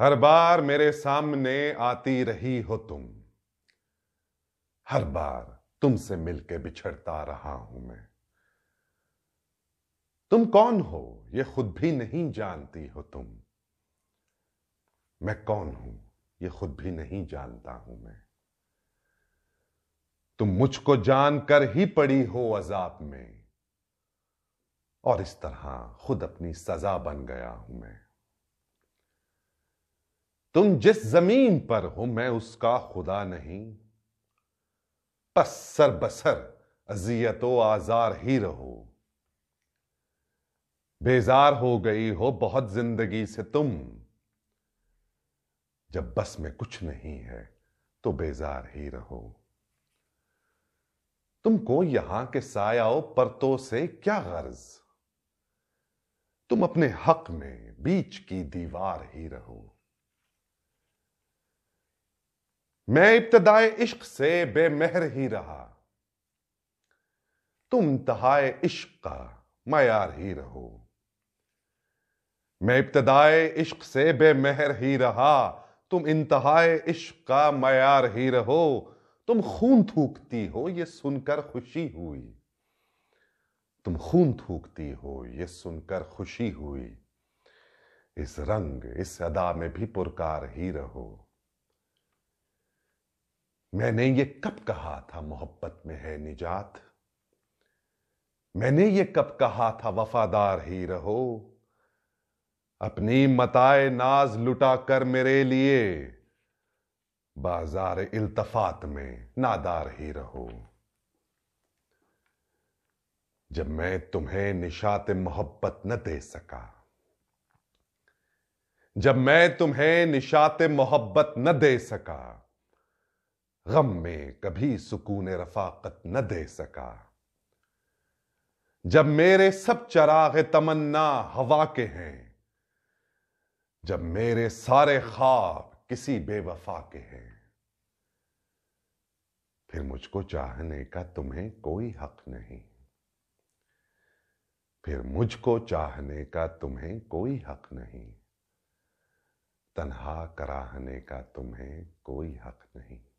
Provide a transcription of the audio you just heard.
हर बार मेरे सामने आती रही हो तुम हर बार तुमसे मिलके बिछड़ता रहा हूं मैं तुम कौन हो ये खुद भी नहीं जानती हो तुम मैं कौन हूं ये खुद भी नहीं जानता हूं मैं तुम मुझको जानकर ही पड़ी हो अजाब में और इस तरह खुद अपनी सजा बन गया हूं मैं तुम जिस जमीन पर हो मैं उसका खुदा नहीं बस सर बसर अजियत आजार ही रहो बेजार हो गई हो बहुत जिंदगी से तुम जब बस में कुछ नहीं है तो बेजार ही रहो तुमको यहां के सायाओ परतों से क्या गर्ज तुम अपने हक में बीच की दीवार ही रहो मैं इब्तदाए इश्क से बेमहर ही रहा तुम तहाए इश्क का मयार ही रहो मैं इब्तदाए इश्क से बेमहर ही रहा तुम इंतहाए इश्क का मैार ही रहो तुम खून थूकती हो ये सुनकर खुशी हुई तुम खून थूकती हो ये सुनकर खुशी हुई इस रंग इस अदा में भी पुरकार ही रहो मैंने ये कब कहा था मोहब्बत में है निजात मैंने ये कब कहा था वफादार ही रहो अपनी मताए नाज लुटा कर मेरे लिए बाजार इल्तफात में नादार ही रहो जब मैं तुम्हें निशात मोहब्बत न दे सका जब मैं तुम्हें निशात मोहब्बत न दे सका गम में कभी सुकून रफाकत न दे सका जब मेरे सब चराग तमन्ना हवा के हैं जब मेरे सारे ख्वाब किसी बेवफा के हैं फिर मुझको चाहने का तुम्हें कोई हक नहीं फिर मुझको चाहने का तुम्हें कोई हक नहीं तन्हा कराहने का तुम्हें कोई हक नहीं